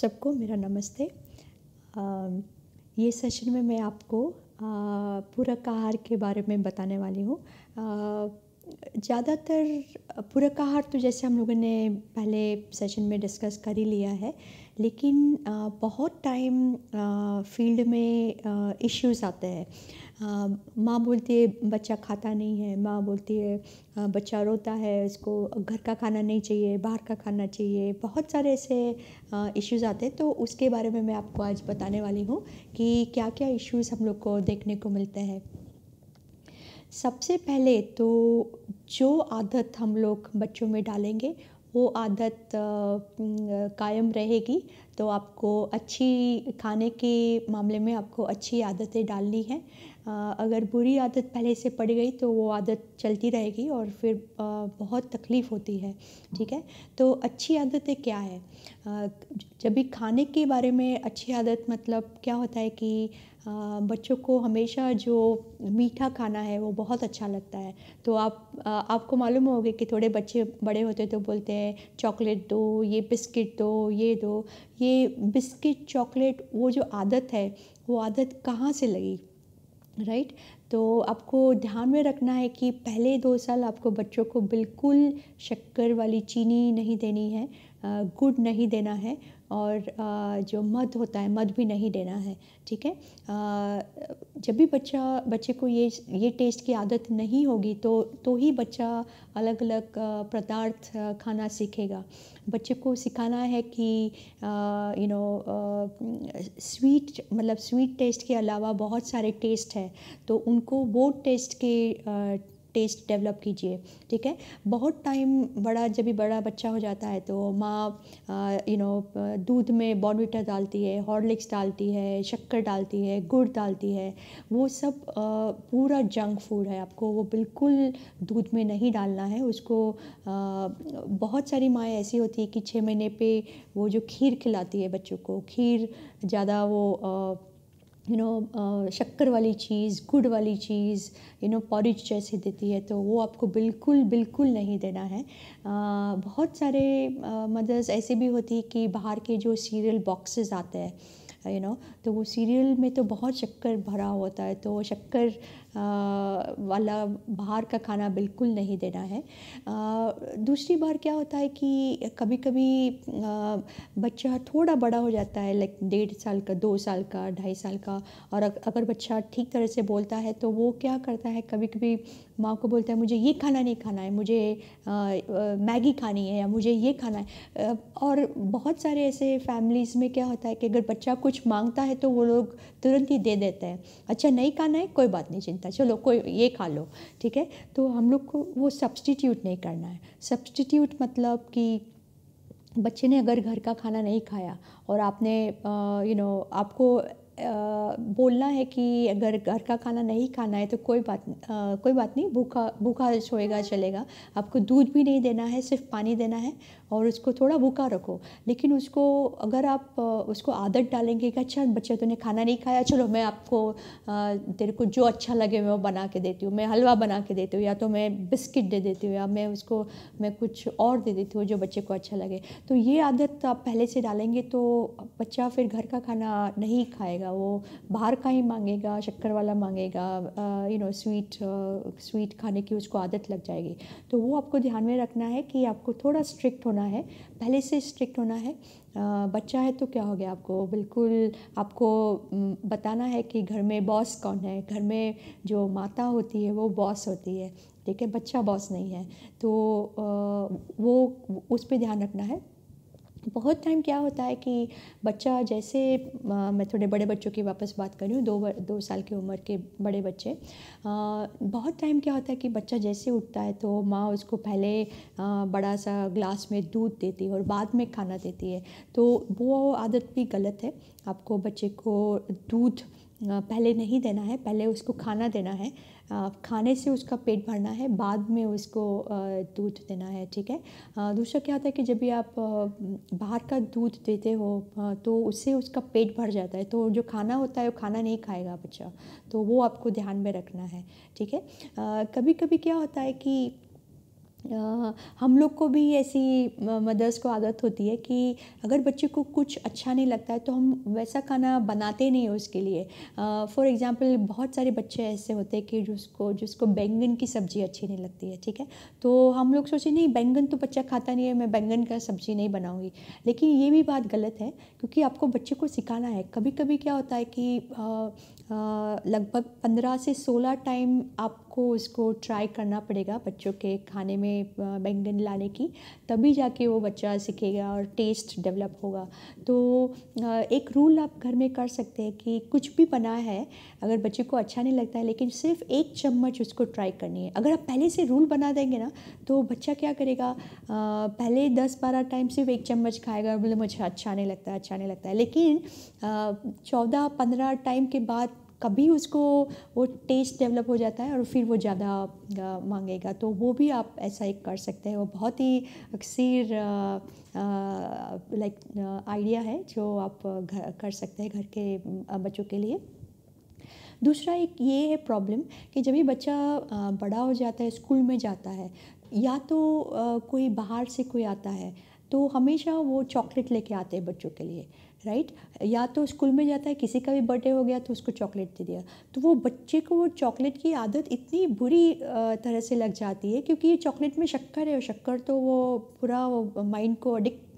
सबको मेरा नमस्ते ये सेशन में मैं आपको पूरक आहार के बारे में बताने वाली हूँ ज़्यादातर पूरक आहार तो जैसे हम लोगों ने पहले सेशन में डिस्कस कर ही लिया है लेकिन बहुत टाइम फील्ड में इश्यूज आते हैं माँ बोलती है बच्चा खाता नहीं है माँ बोलती है बच्चा रोता है इसको घर का खाना नहीं चाहिए बाहर का खाना चाहिए बहुत सारे ऐसे इश्यूज़ आते हैं तो उसके बारे में मैं आपको आज बताने वाली हूँ कि क्या क्या इश्यूज़ हम लोग को देखने को मिलते हैं सबसे पहले तो जो आदत हम लोग बच्चों में डालेंगे वो आदत कायम रहेगी तो आपको अच्छी खाने के मामले में आपको अच्छी आदतें डालनी है अगर बुरी आदत पहले से पड़ गई तो वो आदत चलती रहेगी और फिर बहुत तकलीफ़ होती है ठीक है तो अच्छी आदतें क्या है जब भी खाने के बारे में अच्छी आदत मतलब क्या होता है कि बच्चों को हमेशा जो मीठा खाना है वो बहुत अच्छा लगता है तो आप आपको मालूम होगा कि थोड़े बच्चे बड़े होते तो बोलते हैं चॉकलेट दो ये बिस्किट दो ये दो ये बिस्किट चॉकलेट वो जो आदत है वो आदत कहाँ से लगी राइट right? तो आपको ध्यान में रखना है कि पहले दो साल आपको बच्चों को बिल्कुल शक्कर वाली चीनी नहीं देनी है गुड़ नहीं देना है और जो मध होता है मध भी नहीं देना है ठीक है जब भी बच्चा बच्चे को ये ये टेस्ट की आदत नहीं होगी तो तो ही बच्चा अलग अलग पदार्थ खाना सीखेगा बच्चे को सिखाना है कि यू नो स्वीट मतलब स्वीट टेस्ट के अलावा बहुत सारे टेस्ट है तो उनको वो टेस्ट के टेस्ट डेवलप कीजिए ठीक है बहुत टाइम बड़ा जब भी बड़ा बच्चा हो जाता है तो माँ यू नो दूध में बॉर्नविटा डालती है हॉर्लिक्स डालती है शक्कर डालती है गुड़ डालती है वो सब आ, पूरा जंक फूड है आपको वो बिल्कुल दूध में नहीं डालना है उसको आ, बहुत सारी माएँ ऐसी होती है कि छः महीने पे वो जो खीर खिलाती है बच्चों को खीर ज़्यादा वो आ, यू नो uh, शक्कर वाली चीज़ गुड़ वाली चीज़ यू नो पॉरिज जैसे देती है तो वो आपको बिल्कुल बिल्कुल नहीं देना है आ, बहुत सारे मदर्स ऐसे भी होती है कि बाहर के जो सीरियल बॉक्सेस आते हैं यू you नो know, तो वो सीरियल में तो बहुत शक्कर भरा होता है तो शक्कर आ, वाला बाहर का खाना बिल्कुल नहीं देना है आ, दूसरी बार क्या होता है कि कभी कभी आ, बच्चा थोड़ा बड़ा हो जाता है लाइक डेढ़ साल का दो साल का ढाई साल का और अगर बच्चा ठीक तरह से बोलता है तो वो क्या करता है कभी कभी माँ को बोलता है मुझे ये खाना नहीं खाना है मुझे मैगी खानी है या मुझे ये खाना है और बहुत सारे ऐसे फैमिलीज़ में क्या होता है कि अगर बच्चा को कुछ मांगता है तो वो लोग तुरंत ही दे देते हैं अच्छा नहीं खाना है कोई बात नहीं चिंता चलो कोई ये खा लो ठीक है तो हम लोग को वो सब्सटीट्यूट नहीं करना है सब्सटीट्यूट मतलब कि बच्चे ने अगर घर का खाना नहीं खाया और आपने यू नो you know, आपको बोलना है कि अगर घर का खाना नहीं खाना है तो कोई बात आ, कोई बात नहीं भूखा भूखा छोएगा हाँ। चलेगा आपको दूध भी नहीं देना है सिर्फ पानी देना है और उसको थोड़ा भूखा रखो लेकिन उसको अगर आप उसको आदत डालेंगे कि अच्छा बच्चा तूने खाना नहीं खाया चलो मैं आपको आ, तेरे को जो अच्छा लगे मैं वो बना के देती हूँ मैं हलवा बना के देती हूँ या तो मैं बिस्किट दे देती हूँ या मैं उसको मैं कुछ और दे देती हूँ जो बच्चे को अच्छा लगे तो ये आदत आप पहले से डालेंगे तो बच्चा फिर घर का खाना नहीं खाएगा मांगेगा वो बाहर का ही मांगेगा शक्कर वाला मांगेगा यू नो स्वीट स्वीट खाने की उसको आदत लग जाएगी तो वो आपको ध्यान में रखना है कि आपको थोड़ा स्ट्रिक्ट होना है पहले से स्ट्रिक्ट होना है बच्चा है तो क्या हो गया आपको बिल्कुल आपको बताना है कि घर में बॉस कौन है घर में जो माता होती है वो बॉस होती है ठीक है बच्चा बॉस नहीं है तो वो उस पर ध्यान रखना है बहुत टाइम क्या होता है कि बच्चा जैसे मैं थोड़े बड़े बच्चों की वापस बात हूँ दो दो साल की उम्र के बड़े बच्चे बहुत टाइम क्या होता है कि बच्चा जैसे उठता है तो माँ उसको पहले बड़ा सा ग्लास में दूध देती है और बाद में खाना देती है तो वो आदत भी गलत है आपको बच्चे को दूध पहले नहीं देना है पहले उसको खाना देना है खाने से उसका पेट भरना है बाद में उसको दूध देना है ठीक है दूसरा क्या होता है कि जब भी आप बाहर का दूध देते हो तो उससे उसका पेट भर जाता है तो जो खाना होता है वो खाना नहीं खाएगा बच्चा तो वो आपको ध्यान में रखना है ठीक है कभी कभी क्या होता है कि हम लोग को भी ऐसी मदर्स को आदत होती है कि अगर बच्चे को कुछ अच्छा नहीं लगता है तो हम वैसा खाना बनाते नहीं हैं उसके लिए फॉर uh, एग्ज़ाम्पल बहुत सारे बच्चे ऐसे होते हैं कि जिसको जिसको बैंगन की सब्ज़ी अच्छी नहीं लगती है ठीक है तो हम लोग सोचे नहीं बैंगन तो बच्चा खाता नहीं है मैं बैंगन का सब्ज़ी नहीं बनाऊँगी लेकिन ये भी बात गलत है क्योंकि आपको बच्चे को सिखाना है कभी कभी क्या होता है कि लगभग पंद्रह से सोलह टाइम आप आपको इसको ट्राई करना पड़ेगा बच्चों के खाने में बैंगन लाने की तभी जाके वो बच्चा सीखेगा और टेस्ट डेवलप होगा तो एक रूल आप घर में कर सकते हैं कि कुछ भी बना है अगर बच्चे को अच्छा नहीं लगता है लेकिन सिर्फ एक चम्मच उसको ट्राई करनी है अगर आप पहले से रूल बना देंगे ना तो बच्चा क्या करेगा पहले दस बारह टाइम सिर्फ एक चम्मच खाएगा और मतलब बोले मुझे अच्छा नहीं लगता अच्छा नहीं लगता है लेकिन चौदह पंद्रह टाइम के बाद कभी उसको वो टेस्ट डेवलप हो जाता है और फिर वो ज़्यादा मांगेगा तो वो भी आप ऐसा एक कर सकते हैं वो बहुत ही अक्सर लाइक आइडिया है जो आप घर कर सकते हैं घर के बच्चों के लिए दूसरा एक ये है प्रॉब्लम कि जब ये बच्चा बड़ा हो जाता है स्कूल में जाता है या तो कोई बाहर से कोई आता है तो हमेशा वो चॉकलेट लेके आते हैं बच्चों के लिए राइट या तो स्कूल में जाता है किसी का भी बर्थडे हो गया तो उसको चॉकलेट दे दिया तो वो बच्चे को वो चॉकलेट की आदत इतनी बुरी तरह से लग जाती है क्योंकि ये चॉकलेट में शक्कर है शक्कर तो वो पूरा माइंड को अडिक्ट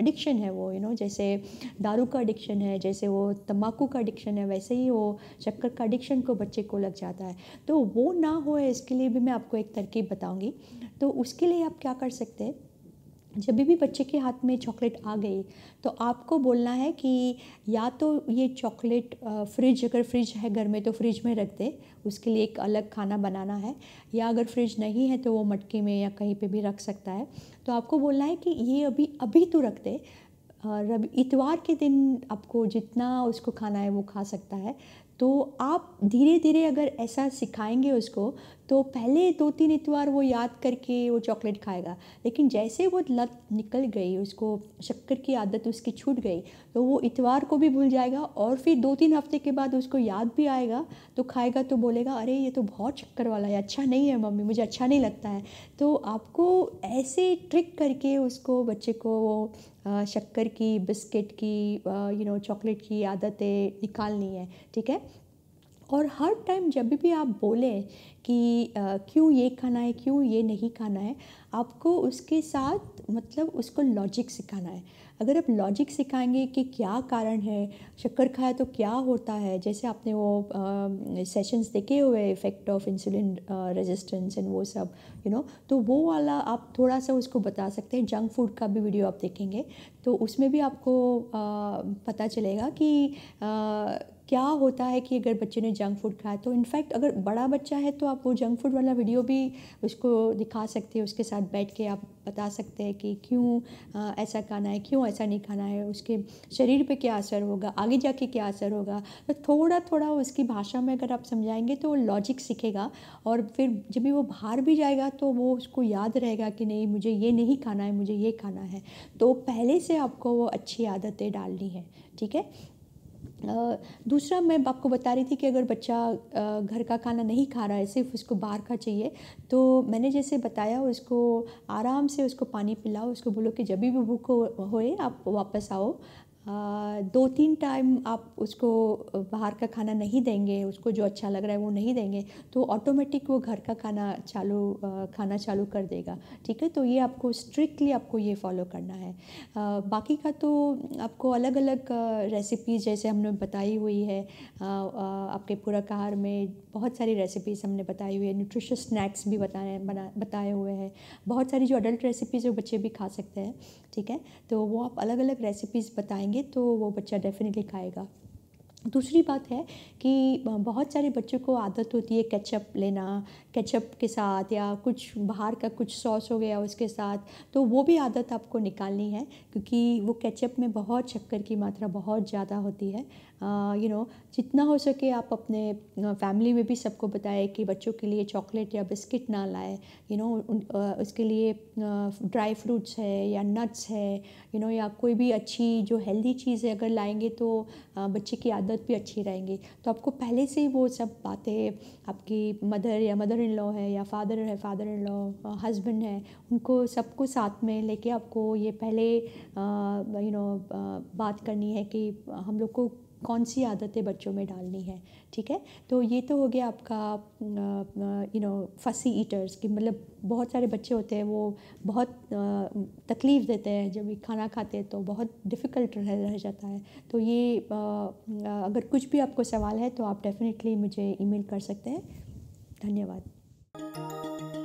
एडिक्शन है वो यू you नो know, जैसे दारू का एडिक्शन है जैसे वो तम्बाकू का एडिक्शन है वैसे ही वो शक्कर का एडिक्शन को बच्चे को लग जाता है तो वो ना हो इसके लिए भी मैं आपको एक तरकीब बताऊँगी तो उसके लिए आप क्या कर सकते हैं जब भी बच्चे के हाथ में चॉकलेट आ गई तो आपको बोलना है कि या तो ये चॉकलेट फ्रिज अगर फ्रिज है घर में तो फ्रिज में रख दे उसके लिए एक अलग खाना बनाना है या अगर फ्रिज नहीं है तो वो मटके में या कहीं पे भी रख सकता है तो आपको बोलना है कि ये अभी अभी तो रख दे रब इतवार के दिन आपको जितना उसको खाना है वो खा सकता है तो आप धीरे धीरे अगर ऐसा सिखाएंगे उसको तो पहले दो तीन इतवार वो याद करके वो चॉकलेट खाएगा लेकिन जैसे वो लत निकल गई उसको शक्कर की आदत उसकी छूट गई तो वो इतवार को भी भूल जाएगा और फिर दो तीन हफ्ते के बाद उसको याद भी आएगा तो खाएगा तो बोलेगा अरे ये तो बहुत शक्कर वाला है अच्छा नहीं है मम्मी मुझे अच्छा नहीं लगता है तो आपको ऐसे ट्रिक करके उसको बच्चे को वो शक्कर की बिस्किट की यू नो चॉकलेट की आदतें निकालनी है ठीक है और हर टाइम जब भी आप बोलें कि क्यों ये खाना है क्यों ये नहीं खाना है आपको उसके साथ मतलब उसको लॉजिक सिखाना है अगर आप लॉजिक सिखाएंगे कि क्या कारण है शक्कर खाया तो क्या होता है जैसे आपने वो सेशंस देखे हुए effect of insulin resistance and वो सब यू you नो know, तो वो वाला आप थोड़ा सा उसको बता सकते हैं जंक फूड का भी वीडियो आप देखेंगे तो उसमें भी आपको uh, पता चलेगा कि uh, क्या होता है कि अगर बच्चे ने जंक फूड खाया तो इनफैक्ट अगर बड़ा बच्चा है तो आप वो जंक फूड वाला वीडियो भी उसको दिखा सकते हैं उसके साथ बैठ के आप बता सकते हैं कि क्यों ऐसा खाना है क्यों ऐसा नहीं खाना है उसके शरीर पे क्या असर होगा आगे जाके क्या असर होगा तो थोड़ा थोड़ा उसकी भाषा में अगर आप समझाएंगे तो वो लॉजिक सीखेगा और फिर जब भी वो बाहर भी जाएगा तो वो उसको याद रहेगा कि नहीं मुझे ये नहीं खाना है मुझे ये खाना है तो पहले से आपको वो अच्छी आदतें डालनी है ठीक है दूसरा मैं आपको बता रही थी कि अगर बच्चा घर का खाना नहीं खा रहा है सिर्फ उसको बाहर का चाहिए तो मैंने जैसे बताया उसको आराम से उसको पानी पिलाओ उसको बोलो कि जब भी भूख होए आप वापस आओ दो तीन टाइम आप उसको बाहर का खाना नहीं देंगे उसको जो अच्छा लग रहा है वो नहीं देंगे तो ऑटोमेटिक वो घर का खाना चालू खाना चालू कर देगा ठीक है तो ये आपको स्ट्रिक्टली आपको ये फॉलो करना है बाकी का तो आपको अलग अलग रेसिपीज जैसे हमने बताई हुई है आपके पूरा कार में बहुत सारी रेसिपीज़ हमने बताई हुई है न्यूट्रिश स्नैक्स भी बताए बना बताए हुए हैं बहुत सारी जो अडल्ट रेसिपीज़ है बच्चे भी खा सकते हैं ठीक है तो वो आप अलग अलग रेसिपीज़ बताएंगे तो वो वो बच्चा डेफिनेटली खाएगा दूसरी बात है कि बहुत सारे बच्चों को आदत होती है केचप लेना केचप के साथ या कुछ बाहर का कुछ सॉस हो गया उसके साथ तो वो भी आदत आपको निकालनी है क्योंकि वो केचप में बहुत शक्कर की मात्रा बहुत ज़्यादा होती है यू नो जितना हो सके आप अपने फैमिली में भी सबको बताएं कि बच्चों के लिए चॉकलेट या बिस्किट ना लाए यू नो उसके लिए ड्राई फ्रूट्स है या नट्स है यू नो या कोई भी अच्छी जो हेल्दी चीज़ है अगर लाएंगे तो बच्चे की आदत हालत भी अच्छी रहेंगी तो आपको पहले से ही वो सब बातें आपकी मदर या मदर इन लॉ है या फादर है फादर इन लॉ हस्बैंड है उनको सबको साथ में लेके आपको ये पहले यू नो बात करनी है कि हम लोग को कौन सी आदतें बच्चों में डालनी है ठीक है तो ये तो हो गया आपका यू नो फसी ईटर्स कि मतलब बहुत सारे बच्चे होते हैं वो बहुत तकलीफ़ देते हैं जब ये खाना खाते हैं तो बहुत डिफ़िकल्ट रह रह जाता है तो ये आ, अगर कुछ भी आपको सवाल है तो आप डेफ़िनेटली मुझे ईमेल कर सकते हैं धन्यवाद